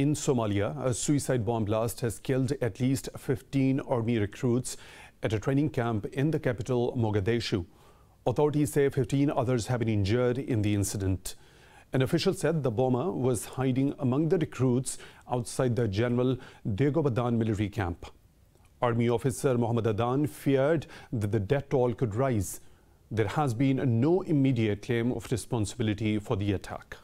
In Somalia, a suicide bomb blast has killed at least 15 army recruits at a training camp in the capital, Mogadishu. Authorities say 15 others have been injured in the incident. An official said the bomber was hiding among the recruits outside the General Degobadan military camp. Army officer Mohammed Adan feared that the death toll could rise. There has been no immediate claim of responsibility for the attack.